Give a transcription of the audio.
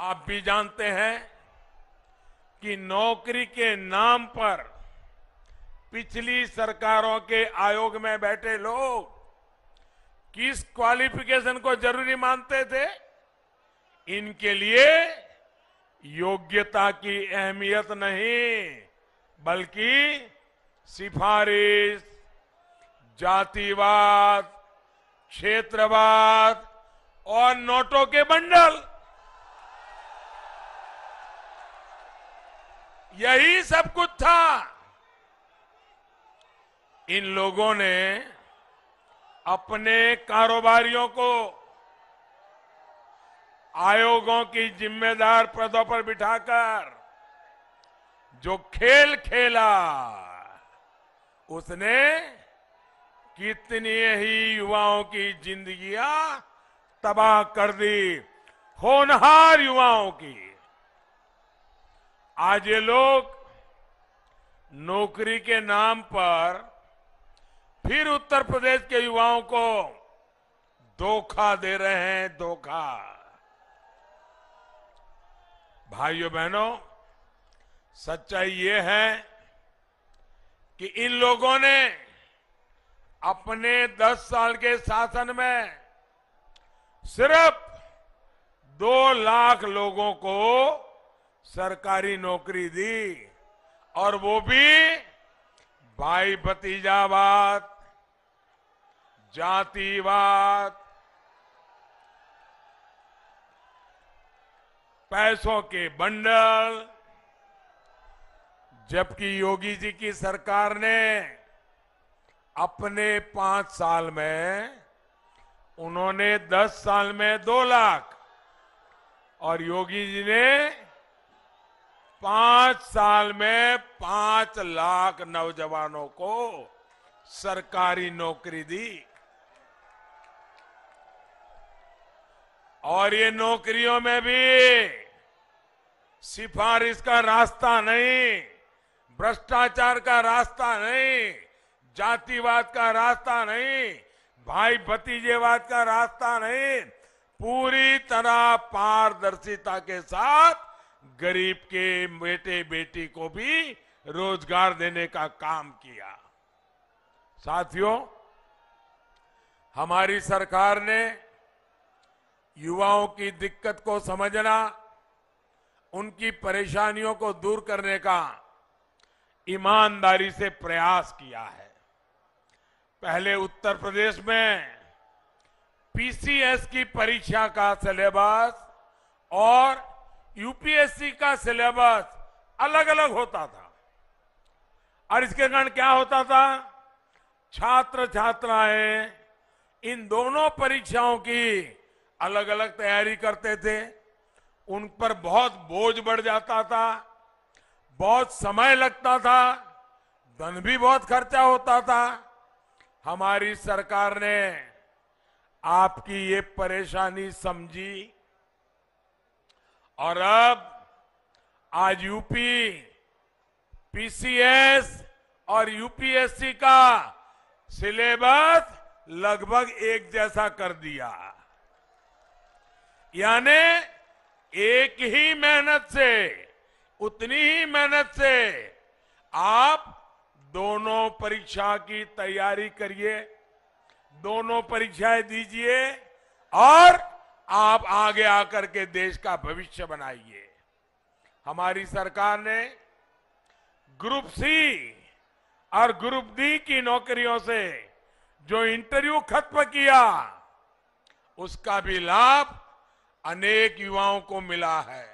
आप भी जानते हैं कि नौकरी के नाम पर पिछली सरकारों के आयोग में बैठे लोग किस क्वालिफिकेशन को जरूरी मानते थे इनके लिए योग्यता की अहमियत नहीं बल्कि सिफारिश जातिवाद क्षेत्रवाद और नोटों के बंडल यही सब कुछ था इन लोगों ने अपने कारोबारियों को आयोगों की जिम्मेदार पदों पर बिठाकर जो खेल खेला उसने कितनी ही युवाओं की जिंदगियां तबाह कर दी होनहार युवाओं की आज ये लोग नौकरी के नाम पर फिर उत्तर प्रदेश के युवाओं को धोखा दे रहे हैं धोखा भाइयों बहनों सच्चाई ये है कि इन लोगों ने अपने 10 साल के शासन में सिर्फ दो लाख लोगों को सरकारी नौकरी दी और वो भी भाई भतीजावाद जातिवाद पैसों के बंडल जबकि योगी जी की सरकार ने अपने पांच साल में उन्होंने दस साल में दो लाख और योगी जी ने पांच साल में पांच लाख नौजवानों को सरकारी नौकरी दी और ये नौकरियों में भी सिफारिश का रास्ता नहीं भ्रष्टाचार का रास्ता नहीं जातिवाद का रास्ता नहीं भाई भतीजेवाद का रास्ता नहीं पूरी तरह पारदर्शिता के साथ गरीब के बेटे बेटी को भी रोजगार देने का काम किया साथियों हमारी सरकार ने युवाओं की दिक्कत को समझना उनकी परेशानियों को दूर करने का ईमानदारी से प्रयास किया है पहले उत्तर प्रदेश में पीसीएस की परीक्षा का सिलेबस और यूपीएससी का सिलेबस अलग अलग होता था और इसके कारण क्या होता था छात्र छात्राएं इन दोनों परीक्षाओं की अलग अलग तैयारी करते थे उन पर बहुत बोझ बढ़ जाता था बहुत समय लगता था धन भी बहुत खर्चा होता था हमारी सरकार ने आपकी ये परेशानी समझी और अब आज यूपी पीसीएस और यूपीएससी का सिलेबस लगभग एक जैसा कर दिया यानी एक ही मेहनत से उतनी ही मेहनत से आप दोनों परीक्षा की तैयारी करिए दोनों परीक्षाएं दीजिए और आप आगे आकर के देश का भविष्य बनाइए हमारी सरकार ने ग्रुप सी और ग्रुप डी की नौकरियों से जो इंटरव्यू खत्म किया उसका भी लाभ अनेक युवाओं को मिला है